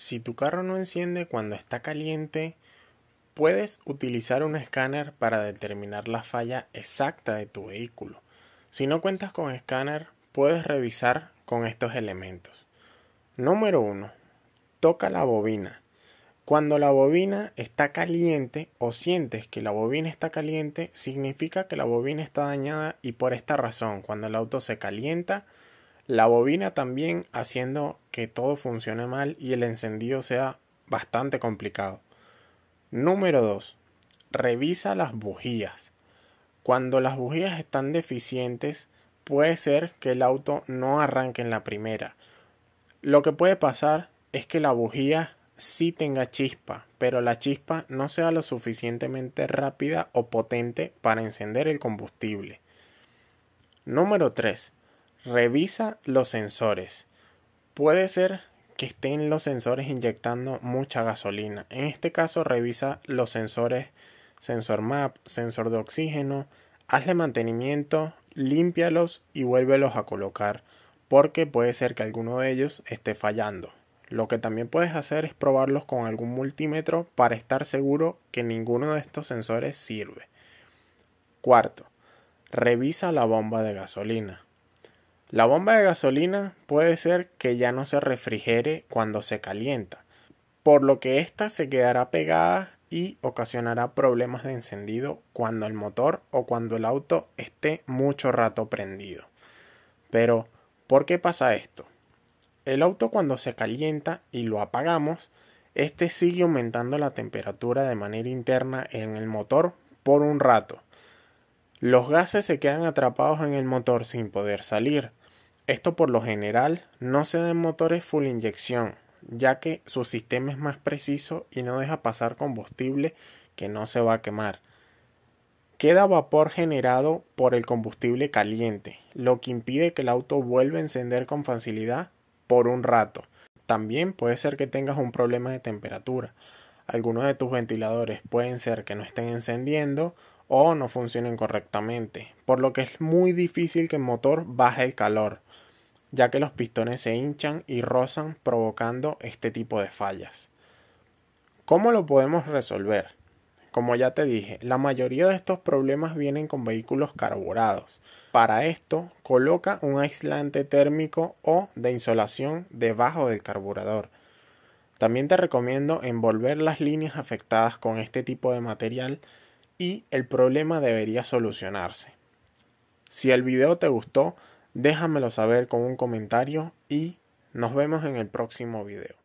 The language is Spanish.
Si tu carro no enciende cuando está caliente, puedes utilizar un escáner para determinar la falla exacta de tu vehículo. Si no cuentas con escáner, puedes revisar con estos elementos. Número 1. Toca la bobina. Cuando la bobina está caliente o sientes que la bobina está caliente, significa que la bobina está dañada y por esta razón, cuando el auto se calienta, la bobina también haciendo que todo funcione mal y el encendido sea bastante complicado. Número 2. Revisa las bujías. Cuando las bujías están deficientes, puede ser que el auto no arranque en la primera. Lo que puede pasar es que la bujía sí tenga chispa, pero la chispa no sea lo suficientemente rápida o potente para encender el combustible. Número 3. Revisa los sensores. Puede ser que estén los sensores inyectando mucha gasolina. En este caso revisa los sensores sensor map, sensor de oxígeno, hazle mantenimiento, límpialos y vuélvelos a colocar porque puede ser que alguno de ellos esté fallando. Lo que también puedes hacer es probarlos con algún multímetro para estar seguro que ninguno de estos sensores sirve. Cuarto, revisa la bomba de gasolina. La bomba de gasolina puede ser que ya no se refrigere cuando se calienta, por lo que ésta se quedará pegada y ocasionará problemas de encendido cuando el motor o cuando el auto esté mucho rato prendido. Pero, ¿por qué pasa esto? El auto cuando se calienta y lo apagamos, este sigue aumentando la temperatura de manera interna en el motor por un rato. Los gases se quedan atrapados en el motor sin poder salir, esto por lo general no se da en motores full inyección, ya que su sistema es más preciso y no deja pasar combustible que no se va a quemar. Queda vapor generado por el combustible caliente, lo que impide que el auto vuelva a encender con facilidad por un rato. También puede ser que tengas un problema de temperatura. Algunos de tus ventiladores pueden ser que no estén encendiendo o no funcionen correctamente, por lo que es muy difícil que el motor baje el calor ya que los pistones se hinchan y rozan provocando este tipo de fallas. ¿Cómo lo podemos resolver? Como ya te dije, la mayoría de estos problemas vienen con vehículos carburados. Para esto, coloca un aislante térmico o de insolación debajo del carburador. También te recomiendo envolver las líneas afectadas con este tipo de material y el problema debería solucionarse. Si el video te gustó, déjamelo saber con un comentario y nos vemos en el próximo video.